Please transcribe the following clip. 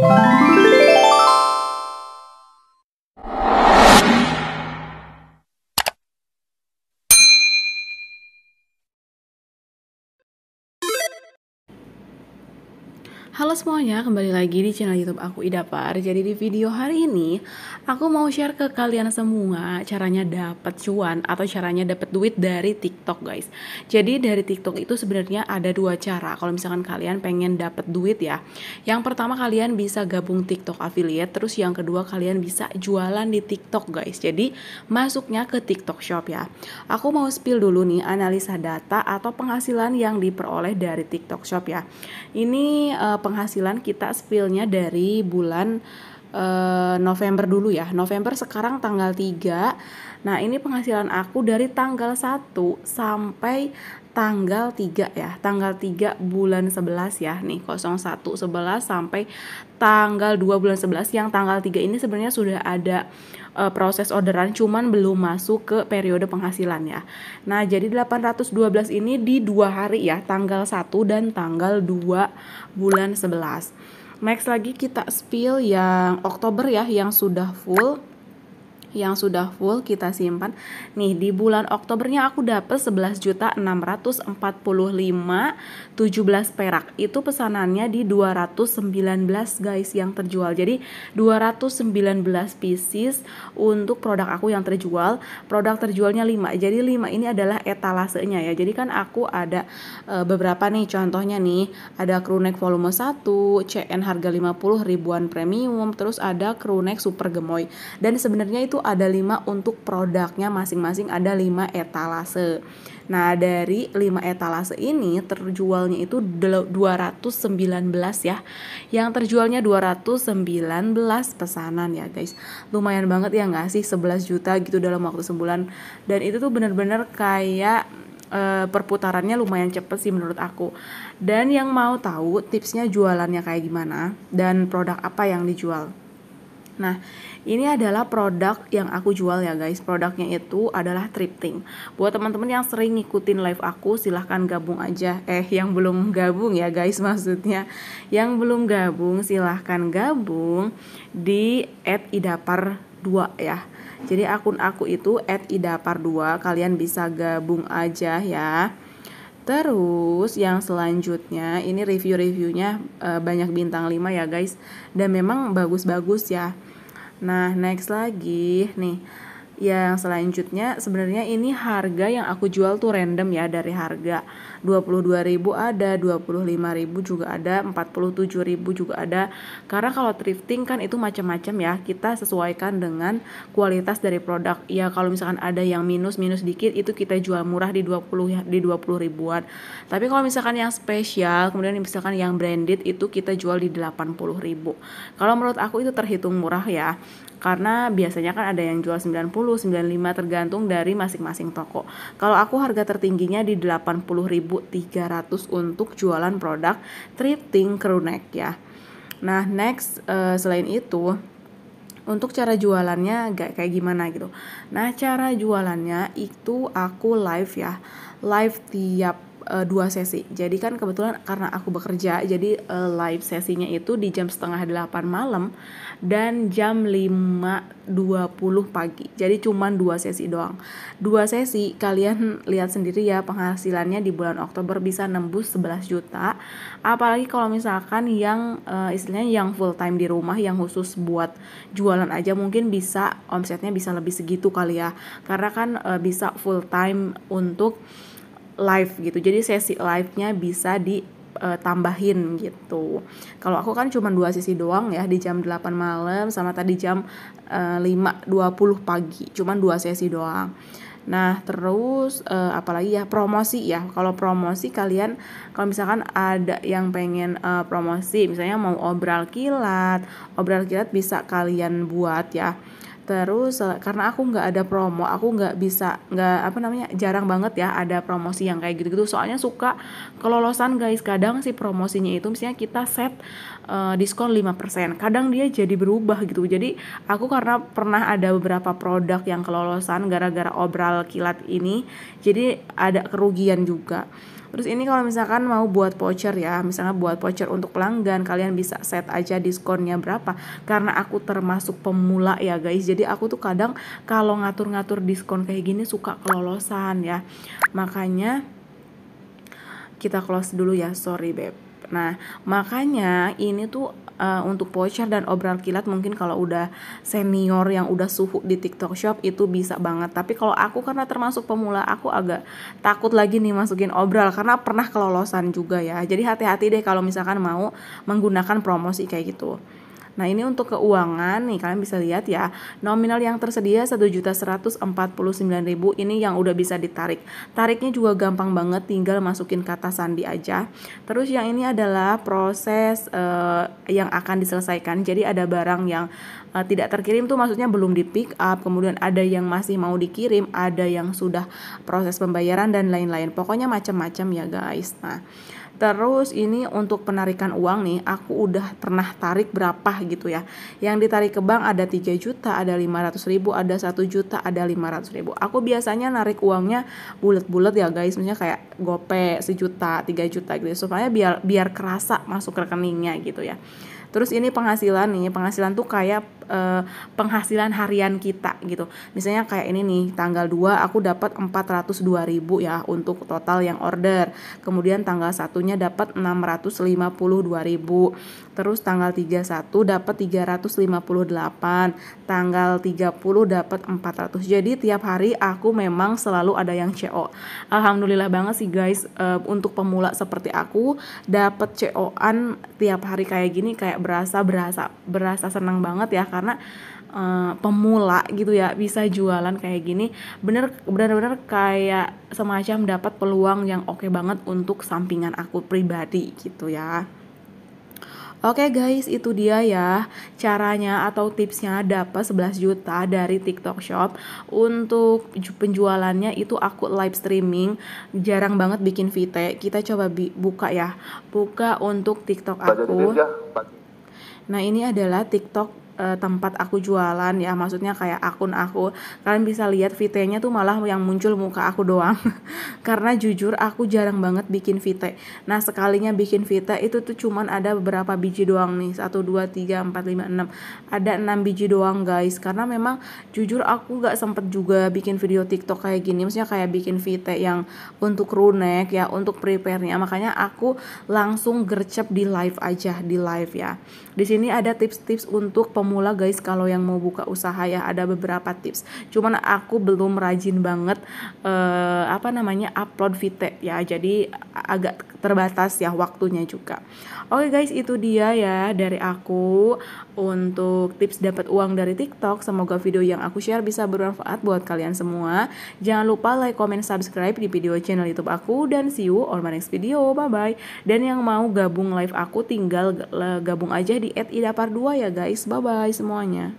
Bye. Halo semuanya, kembali lagi di channel YouTube aku Ida Idapar. Jadi di video hari ini aku mau share ke kalian semua caranya dapat cuan atau caranya dapat duit dari TikTok, guys. Jadi dari TikTok itu sebenarnya ada dua cara kalau misalkan kalian pengen dapat duit ya. Yang pertama kalian bisa gabung TikTok affiliate, terus yang kedua kalian bisa jualan di TikTok, guys. Jadi masuknya ke TikTok Shop ya. Aku mau spill dulu nih analisa data atau penghasilan yang diperoleh dari TikTok Shop ya. Ini uh, penghasilan kita spillnya dari bulan uh, November dulu ya. November sekarang tanggal 3. Nah, ini penghasilan aku dari tanggal 1 sampai tanggal 3 ya. Tanggal 3 bulan 11 ya. Nih 01 11 sampai tanggal 2 bulan 11 yang tanggal 3 ini sebenarnya sudah ada uh, proses orderan cuman belum masuk ke periode penghasilan ya. Nah, jadi 812 ini di dua hari ya, tanggal 1 dan tanggal 2 bulan 11. Next lagi kita spill yang Oktober ya yang sudah full yang sudah full kita simpan. Nih di bulan Oktobernya aku dapet 11 juta 645 17 perak. Itu pesanannya di 219 guys yang terjual. Jadi 219 pieces untuk produk aku yang terjual. Produk terjualnya 5. Jadi 5 ini adalah etalasenya ya. Jadi kan aku ada e, beberapa nih contohnya nih. Ada crew volume 1, CN harga 50 ribuan premium, terus ada crew super gemoy. Dan sebenarnya itu ada lima untuk produknya masing-masing ada lima etalase. Nah, dari lima etalase ini terjualnya itu 219 ya. Yang terjualnya 219 pesanan ya, guys. Lumayan banget ya nggak sih 11 juta gitu dalam waktu sebulan. Dan itu tuh bener-bener kayak e, perputarannya lumayan cepet sih menurut aku. Dan yang mau tahu tipsnya jualannya kayak gimana dan produk apa yang dijual. Nah, ini adalah produk yang aku jual ya guys. Produknya itu adalah tripting. Buat teman-teman yang sering ngikutin live aku, silahkan gabung aja. Eh, yang belum gabung ya guys maksudnya. Yang belum gabung, silahkan gabung di @idapar2 ya. Jadi akun aku itu @idapar2. Kalian bisa gabung aja ya. Terus yang selanjutnya ini review-reviewnya eh, banyak bintang 5 ya guys dan memang bagus-bagus ya. Nah, next lagi nih yang selanjutnya sebenarnya ini harga yang aku jual tuh random ya dari harga 22.000 ada 25.000 juga ada 47.000 juga ada karena kalau thrifting kan itu macam-macam ya kita sesuaikan dengan kualitas dari produk ya kalau misalkan ada yang minus minus dikit itu kita jual murah di 20 di 20 ribuan tapi kalau misalkan yang spesial kemudian misalkan yang branded itu kita jual di 80.000 kalau menurut aku itu terhitung murah ya karena biasanya kan ada yang jual 90, 95 tergantung dari masing-masing toko. Kalau aku harga tertingginya di 80.300 untuk jualan produk tripting crew neck ya. Nah, next uh, selain itu untuk cara jualannya gak kayak gimana gitu. Nah, cara jualannya itu aku live ya. Live tiap uh, dua sesi. Jadi kan kebetulan karena aku bekerja, jadi uh, live sesinya itu di jam setengah delapan malam dan jam lima dua puluh pagi. Jadi cuman dua sesi doang. Dua sesi kalian lihat sendiri ya penghasilannya di bulan Oktober bisa nembus 11 juta. Apalagi kalau misalkan yang uh, istilahnya yang full time di rumah yang khusus buat jualan aja mungkin bisa omsetnya bisa lebih segitu kali ya. Karena kan uh, bisa full time untuk live gitu jadi sesi live-nya bisa ditambahin eh, gitu. Kalau aku kan cuma dua sesi doang ya di jam 8 malam sama tadi jam eh, lima dua puluh pagi. cuma dua sesi doang. Nah, terus uh, apalagi ya promosi ya. Kalau promosi kalian kalau misalkan ada yang pengen uh, promosi, misalnya mau obral kilat, obral kilat bisa kalian buat ya terus eh, karena aku nggak ada promo aku nggak bisa nggak apa namanya jarang banget ya ada promosi yang kayak gitu-gitu soalnya suka kelolosan guys kadang si promosinya itu misalnya kita set uh, diskon 5% kadang dia jadi berubah gitu jadi aku karena pernah ada beberapa produk yang kelolosan gara-gara obral kilat ini jadi ada kerugian juga Terus ini kalau misalkan mau buat voucher ya, misalnya buat voucher untuk pelanggan, kalian bisa set aja diskonnya berapa. Karena aku termasuk pemula ya guys, jadi aku tuh kadang kalau ngatur-ngatur diskon kayak gini suka kelolosan ya. Makanya kita close dulu ya, sorry babe Nah, makanya ini tuh uh, untuk voucher dan obral kilat mungkin kalau udah senior yang udah suhu di TikTok Shop itu bisa banget. Tapi kalau aku karena termasuk pemula, aku agak takut lagi nih masukin obral karena pernah kelolosan juga ya. Jadi hati-hati deh kalau misalkan mau menggunakan promosi kayak gitu. Nah, ini untuk keuangan nih kalian bisa lihat ya. Nominal yang tersedia 1.149.000 ini yang udah bisa ditarik. Tariknya juga gampang banget tinggal masukin kata sandi aja. Terus yang ini adalah proses uh, yang akan diselesaikan. Jadi ada barang yang uh, tidak terkirim tuh maksudnya belum di pick up, kemudian ada yang masih mau dikirim, ada yang sudah proses pembayaran dan lain-lain. Pokoknya macam-macam ya guys. Nah, Terus ini untuk penarikan uang nih, aku udah pernah tarik berapa gitu ya. Yang ditarik ke bank ada 3 juta, ada 500 ribu, ada 1 juta, ada 500 ribu. Aku biasanya narik uangnya bulat-bulat ya guys, misalnya kayak gope sejuta, 3 juta gitu. Supaya biar biar kerasa masuk rekeningnya gitu ya. Terus ini penghasilan nih, penghasilan tuh kayak e, penghasilan harian kita gitu. Misalnya kayak ini nih, tanggal 2 aku dapat ribu ya untuk total yang order. Kemudian tanggal satunya hanya dapat 652.000. Terus tanggal 31 dapat 358, tanggal 30 dapat 400. Jadi tiap hari aku memang selalu ada yang CO. Alhamdulillah banget sih guys uh, untuk pemula seperti aku dapat CO-an tiap hari kayak gini kayak berasa berasa berasa senang banget ya karena Eh, pemula gitu ya bisa jualan kayak gini bener bener-bener kayak semacam dapat peluang yang oke okay banget untuk sampingan aku pribadi gitu ya. Oke okay guys, itu dia ya caranya atau tipsnya dapat 11 juta dari TikTok Shop. Untuk penjualannya itu aku live streaming, jarang banget bikin VT. Kita coba buka ya. Buka untuk TikTok aku. Ya, nah, ini adalah TikTok uh, tempat aku jualan ya maksudnya kayak akun aku kalian bisa lihat VT-nya tuh malah yang muncul muka aku doang karena jujur aku jarang banget bikin VT nah sekalinya bikin VT itu tuh cuman ada beberapa biji doang nih 1, 2, 3, 4, 5, 6 ada 6 biji doang guys karena memang jujur aku gak sempet juga bikin video tiktok kayak gini maksudnya kayak bikin VT yang untuk runek ya untuk prepare-nya makanya aku langsung gercep di live aja di live ya di sini ada tips-tips untuk pem mula guys kalau yang mau buka usaha ya ada beberapa tips cuman aku belum rajin banget uh, apa namanya upload VT ya jadi agak terbatas ya waktunya juga oke okay guys itu dia ya dari aku untuk tips dapat uang dari TikTok semoga video yang aku share bisa bermanfaat buat kalian semua jangan lupa like comment subscribe di video channel YouTube aku dan see you on my next video bye bye dan yang mau gabung live aku tinggal eh, gabung aja di @idapar2 ya guys bye bye Bye semuanya.